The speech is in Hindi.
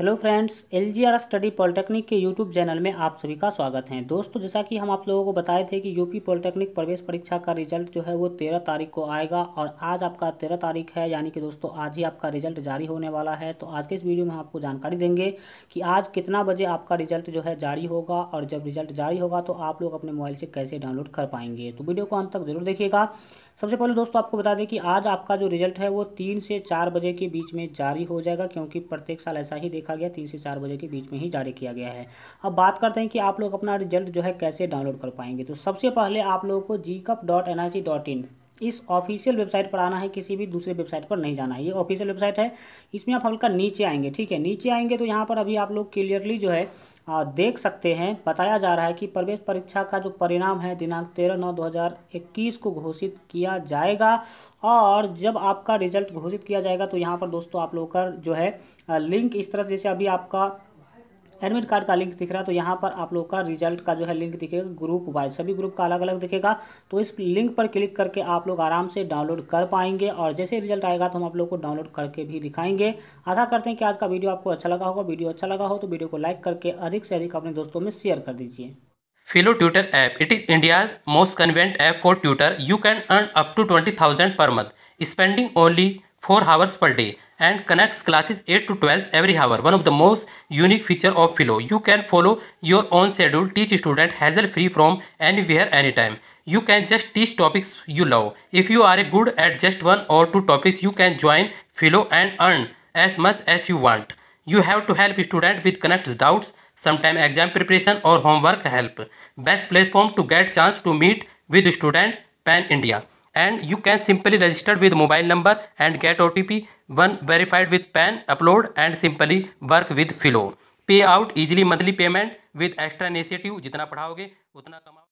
Hello friends L G R study polytechnic के यूट्यूब चैनल में आप सभी का स्वागत है दोस्तों जैसा कि हम आप लोगों को बताए थे कि यूपी पॉलिटेक्निक प्रवेश परीक्षा का रिजल्ट जो है वो तेरह तारीख को आएगा और आज आपका तेरह तारीख है यानी कि दोस्तों आज ही आपका रिजल्ट जारी होने वाला है तो आज के इस वीडियो में हम आपको जानकारी देंगे कि आज कितना बजे आपका रिजल्ट जो है जारी होगा और जब रिजल्ट जारी होगा तो आप लोग अपने मोबाइल से कैसे डाउनलोड कर पाएंगे तो वीडियो को अंत तक जरूर देखिएगा सबसे पहले दोस्तों आपको बता दें कि आज आपका जो रिजल्ट है वो तीन से चार बजे के बीच में जारी हो जाएगा क्योंकि प्रत्येक साल ऐसा ही देखा गया तीन से चार बजे के बीच में ही जारी किया गया है अब बात करते हैं कि आप लोग अपना रिजल्ट जो है कैसे डाउनलोड कर पाएंगे तो सबसे पहले आप लोगों को G cup dot N I C dot in इस ऑफिशियल वेबसाइट पर आना है किसी भी दूसरे वेबसाइट पर नहीं जाना है ये ऑफिशियल वेबसाइट है इसमें आप हल्का नीचे आएंगे ठीक है नीचे आएंगे तो यहाँ पर अभी आप लोग क्लियरली जो है देख सकते हैं बताया जा रहा है कि प्रवेश परीक्षा का जो परिणाम है दिनांक तेरह नौ 2021 को घोषित किया जाएगा और जब आपका रिजल्ट घोषित किया जाएगा तो यहाँ पर दोस्तों आप लोग का जो है लिंक इस तरह से जैसे अभी आपका एडमिट कार्ड का लिंक दिख रहा है तो यहाँ पर आप लोग का रिजल्ट का जो है लिंक दिखेगा ग्रुप वाइज सभी ग्रुप का अलग अलग दिखेगा तो इस लिंक पर क्लिक करके आप लोग आराम से डाउनलोड कर पाएंगे और जैसे रिजल्ट आएगा तो हम आप लोग को डाउनलोड करके भी दिखाएंगे आशा करते हैं कि आज का वीडियो आपको अच्छा लगा होगा वीडियो अच्छा लगा हो तो वीडियो को लाइक करके अधिक से अधिक अपने दोस्तों में शेयर कर दीजिए Filo tutor app it is India most convenient app for tutor you can earn up to twenty thousand per month spending only 4 hours per day and connects classes 8 to 12 every hour. One of the most unique feature of Philo. You can follow your own schedule, teach student hassle free from anywhere anytime. You can just teach topics you love. If you are good at just one or two topics, you can join Philo and earn as much as you want. You have to help student with connects doubts, sometime exam preparation or homework help. Best platform to get chance to meet with student pan India. and you can simply register with mobile number and get OTP one verified with PAN upload and simply work with flow pay out easily monthly payment with extra initiative jitna padhaoge utna kamao